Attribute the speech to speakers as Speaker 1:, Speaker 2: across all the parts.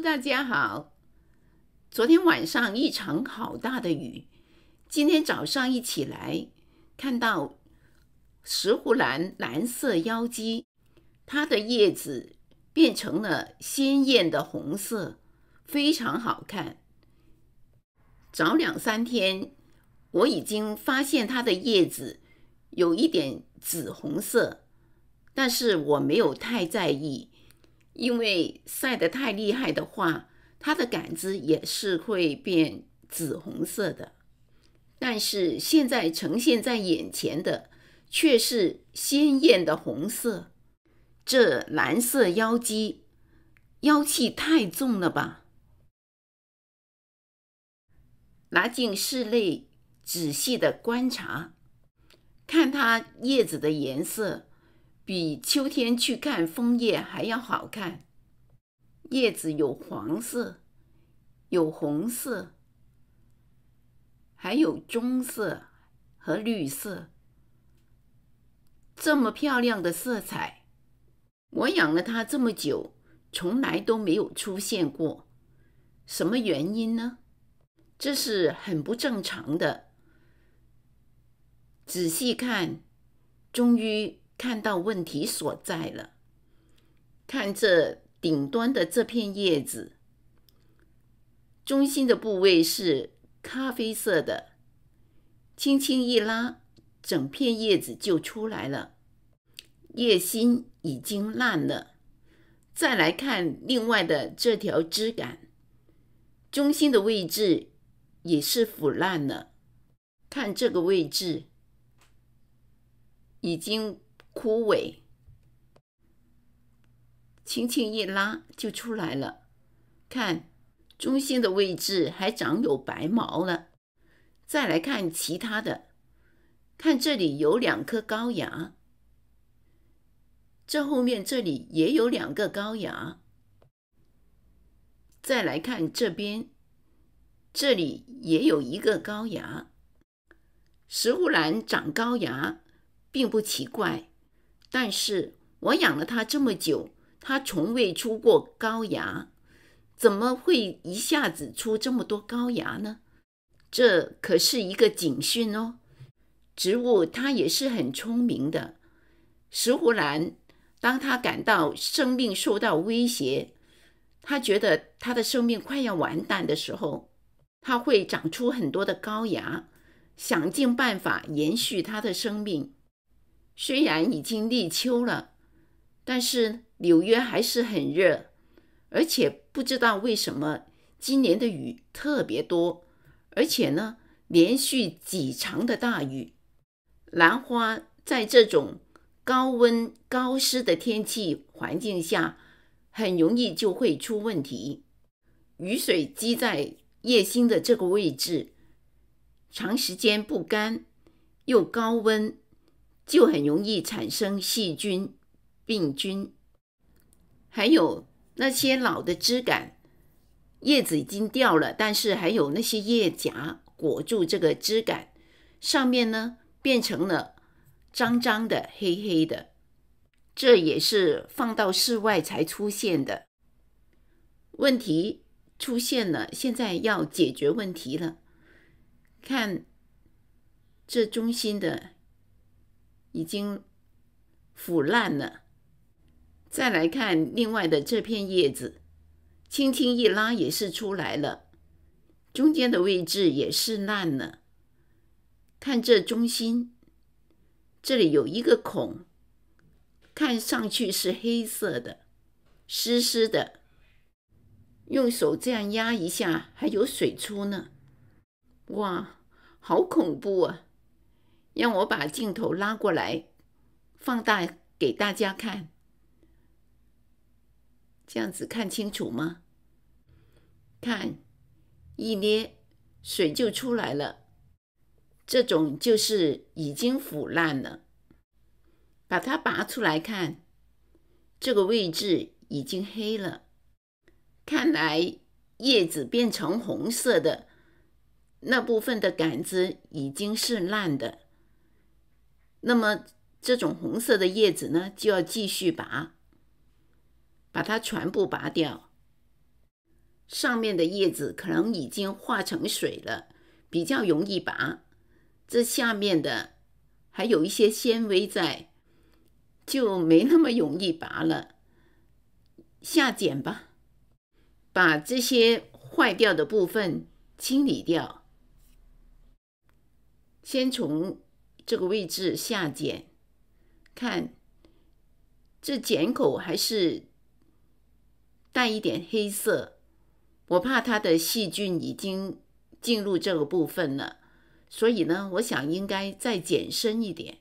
Speaker 1: 大家好，昨天晚上一场好大的雨，今天早上一起来看到石斛兰蓝色妖姬，它的叶子变成了鲜艳的红色，非常好看。早两三天我已经发现它的叶子有一点紫红色，但是我没有太在意。因为晒得太厉害的话，它的杆子也是会变紫红色的。但是现在呈现在眼前的却是鲜艳的红色。这蓝色妖姬妖气太重了吧？拿进室内仔细的观察，看它叶子的颜色。比秋天去看枫叶还要好看，叶子有黄色、有红色、还有棕色和绿色，这么漂亮的色彩，我养了它这么久，从来都没有出现过，什么原因呢？这是很不正常的。仔细看，终于。看到问题所在了。看这顶端的这片叶子，中心的部位是咖啡色的，轻轻一拉，整片叶子就出来了。叶心已经烂了。再来看另外的这条枝干，中心的位置也是腐烂了。看这个位置，已经。枯萎，轻轻一拉就出来了。看中心的位置还长有白毛了。再来看其他的，看这里有两颗高芽，这后面这里也有两个高芽。再来看这边，这里也有一个高芽。石斛兰长高芽并不奇怪。但是我养了它这么久，它从未出过高芽，怎么会一下子出这么多高芽呢？这可是一个警讯哦。植物它也是很聪明的，石斛兰，当它感到生命受到威胁，它觉得它的生命快要完蛋的时候，它会长出很多的高芽，想尽办法延续它的生命。虽然已经立秋了，但是纽约还是很热，而且不知道为什么今年的雨特别多，而且呢连续几场的大雨，兰花在这种高温高湿的天气环境下，很容易就会出问题。雨水积在叶心的这个位置，长时间不干，又高温。就很容易产生细菌、病菌，还有那些老的枝干，叶子已经掉了，但是还有那些叶夹裹住这个枝干上面呢，变成了脏脏的、黑黑的，这也是放到室外才出现的问题出现了，现在要解决问题了。看这中心的。已经腐烂了。再来看另外的这片叶子，轻轻一拉也是出来了，中间的位置也是烂了。看这中心，这里有一个孔，看上去是黑色的，湿湿的。用手这样压一下，还有水出呢。哇，好恐怖啊！让我把镜头拉过来，放大给大家看，这样子看清楚吗？看，一捏水就出来了，这种就是已经腐烂了。把它拔出来看，这个位置已经黑了，看来叶子变成红色的那部分的杆子已经是烂的。那么这种红色的叶子呢，就要继续拔，把它全部拔掉。上面的叶子可能已经化成水了，比较容易拔。这下面的还有一些纤维在，就没那么容易拔了。下剪吧，把这些坏掉的部分清理掉。先从。这个位置下剪，看这剪口还是带一点黑色，我怕它的细菌已经进入这个部分了，所以呢，我想应该再剪深一点。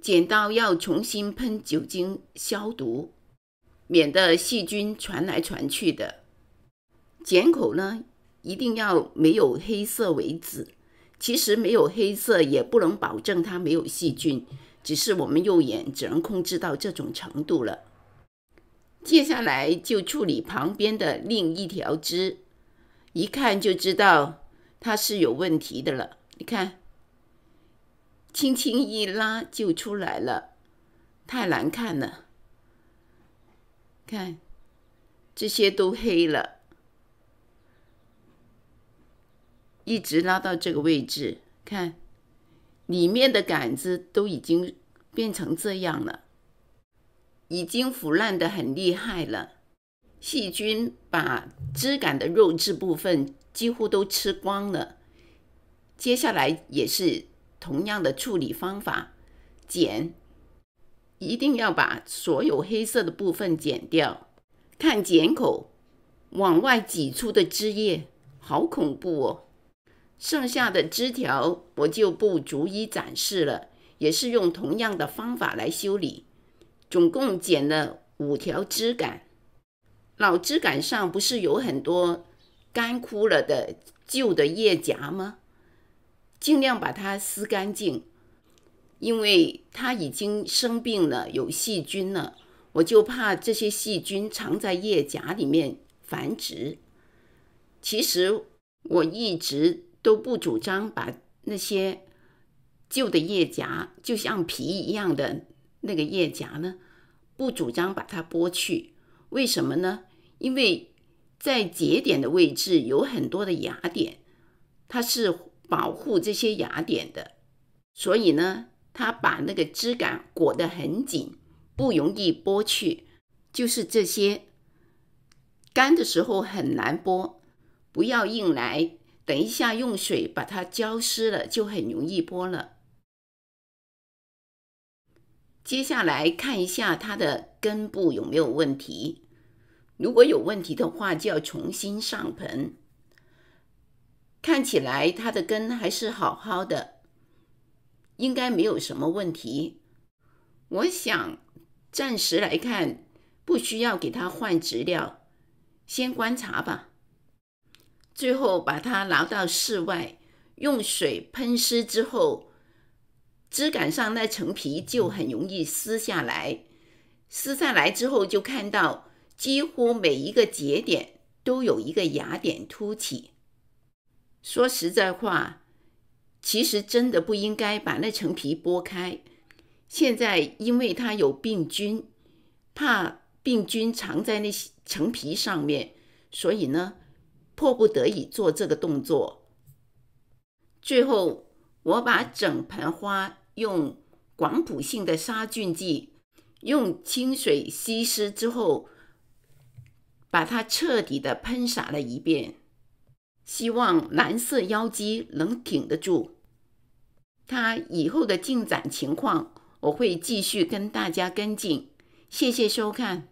Speaker 1: 剪刀要重新喷酒精消毒，免得细菌传来传去的。剪口呢，一定要没有黑色为止。其实没有黑色也不能保证它没有细菌，只是我们肉眼只能控制到这种程度了。接下来就处理旁边的另一条枝，一看就知道它是有问题的了。你看，轻轻一拉就出来了，太难看了。看，这些都黑了。一直拉到这个位置，看里面的杆子都已经变成这样了，已经腐烂的很厉害了，细菌把枝杆的肉质部分几乎都吃光了。接下来也是同样的处理方法，剪，一定要把所有黑色的部分剪掉。看剪口，往外挤出的汁液，好恐怖哦！剩下的枝条我就不逐一展示了，也是用同样的方法来修理。总共剪了五条枝干，老枝杆上不是有很多干枯了的旧的叶夹吗？尽量把它撕干净，因为它已经生病了，有细菌了，我就怕这些细菌藏在叶夹里面繁殖。其实我一直。都不主张把那些旧的叶夹，就像皮一样的那个叶夹呢，不主张把它剥去。为什么呢？因为在节点的位置有很多的芽点，它是保护这些芽点的，所以呢，它把那个枝干裹得很紧，不容易剥去。就是这些干的时候很难剥，不要硬来。等一下，用水把它浇湿了，就很容易剥了。接下来看一下它的根部有没有问题，如果有问题的话，就要重新上盆。看起来它的根还是好好的，应该没有什么问题。我想暂时来看，不需要给它换植料，先观察吧。最后把它捞到室外，用水喷湿之后，枝干上那层皮就很容易撕下来。撕下来之后，就看到几乎每一个节点都有一个芽点凸起。说实在话，其实真的不应该把那层皮剥开。现在因为它有病菌，怕病菌藏在那层皮上面，所以呢。迫不得已做这个动作。最后，我把整盆花用广谱性的杀菌剂，用清水稀释之后，把它彻底的喷洒了一遍。希望蓝色妖姬能挺得住。它以后的进展情况，我会继续跟大家跟进。谢谢收看。